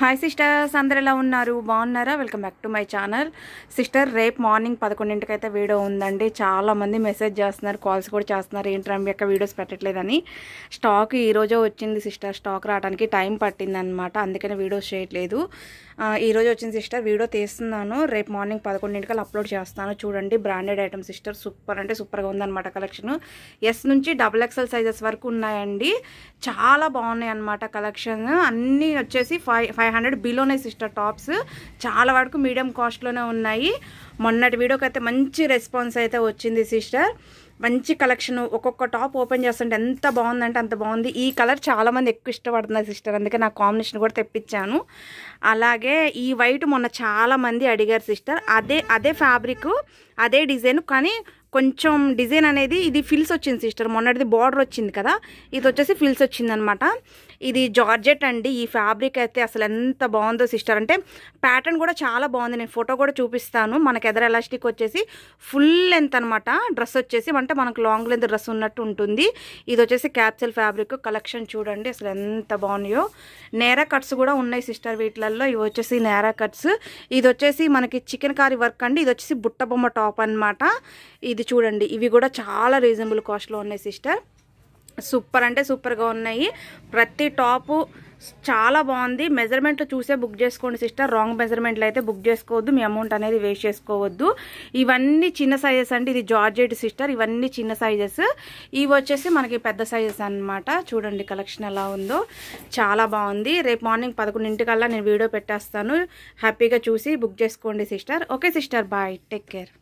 hi sisters అందరు ఎలా ఉన్నారు బాగున్నారా welcome back to my channel sister రేపు మార్నింగ్ పదకొండింటికైతే వీడియో ఉందండి చాలామంది మెసేజ్ చేస్తున్నారు కాల్స్ కూడా చేస్తున్నారు ఏంటి రమ్మి యొక్క వీడియోస్ పెట్టట్లేదని స్టాక్ ఈరోజే వచ్చింది సిస్టర్ స్టాక్ రావడానికి టైం పట్టిందనమాట అందుకని వీడియోస్ చేయట్లేదు ఈరోజు వచ్చింది సిస్టర్ వీడియో తీస్తున్నాను రేపు మార్నింగ్ పదకొండింటికల్ అప్లోడ్ చేస్తాను చూడండి బ్రాండెడ్ ఐటమ్ సిస్టర్ సూపర్ అంటే సూపర్గా ఉందన్నమాట కలెక్షన్ ఎస్ నుంచి డబుల్ ఎక్సెల్ సైజెస్ వరకు ఉన్నాయండి చాలా బాగున్నాయి అనమాట కలెక్షన్ అన్నీ వచ్చేసి ఫైవ్ ఫైవ్ హండ్రెడ్ బిలోనే సిస్టర్ టాప్స్ చాలా వరకు మీడియం కాస్ట్లోనే ఉన్నాయి మొన్నటి వీడియోకి అయితే మంచి రెస్పాన్స్ అయితే వచ్చింది సిస్టర్ మంచి కలెక్షన్ ఒక్కొక్క టాప్ ఓపెన్ చేస్తుంటే ఎంత బాగుందంటే అంత బాగుంది ఈ కలర్ చాలామంది ఎక్కువ ఇష్టపడుతున్నారు సిస్టర్ అందుకే నా కాంబినేషన్ కూడా తెప్పించాను అలాగే ఈ వైట్ మొన్న చాలామంది అడిగారు సిస్టర్ అదే అదే ఫ్యాబ్రిక్ అదే డిజైన్ కానీ కొంచెం డిజైన్ అనేది ఇది ఫిల్స్ వచ్చింది సిస్టర్ మొన్నటిది బార్డర్ వచ్చింది కదా ఇది వచ్చేసి ఫిల్స్ వచ్చిందనమాట ఇది జార్జెట్ అండి ఈ ఫ్యాబ్రిక్ అయితే అసలు ఎంత బాగుందో సిస్టర్ అంటే ప్యాటర్న్ కూడా చాలా బాగుంది నేను ఫోటో కూడా చూపిస్తాను మనకు ఎదర ఎలాస్టిక్ వచ్చేసి ఫుల్ లెంత్ అనమాట డ్రెస్ వచ్చేసి అంటే మనకు లాంగ్ లెంత్ డ్రెస్ ఉన్నట్టు ఉంటుంది ఇది వచ్చేసి క్యాప్సిల్ ఫ్యాబ్రిక్ కలెక్షన్ చూడండి అసలు ఎంత బాగున్నాయో నేరా కట్స్ కూడా ఉన్నాయి సిస్టర్ వీటిలలో ఇవి వచ్చేసి నేరా కట్స్ ఇది వచ్చేసి మనకి చికెన్ కారీ వర్క్ అండి ఇది వచ్చేసి బుట్ట బొమ్మ టాప్ అనమాట ఇది ఇది చూడండి ఇవి కూడా చాలా రీజనబుల్ కాస్ట్లో ఉన్నాయి సిస్టర్ సూపర్ అంటే సూపర్గా ఉన్నాయి ప్రతి టాపు చాలా బాగుంది మెజర్మెంట్లు చూసే బుక్ చేసుకోండి సిస్టర్ రాంగ్ మెజర్మెంట్లు అయితే బుక్ చేసుకోవద్దు మీ అమౌంట్ అనేది వేస్ట్ చేసుకోవద్దు ఇవన్నీ చిన్న సైజెస్ అంటే ఇది జార్జెట్ సిస్టర్ ఇవన్నీ చిన్న సైజెస్ ఇవి వచ్చేసి మనకి పెద్ద సైజెస్ అనమాట చూడండి కలెక్షన్ ఎలా ఉందో చాలా బాగుంది రేపు మార్నింగ్ పదకొండింటికల్లా నేను వీడియో పెట్టేస్తాను హ్యాపీగా చూసి బుక్ చేసుకోండి sister okay sister bye take care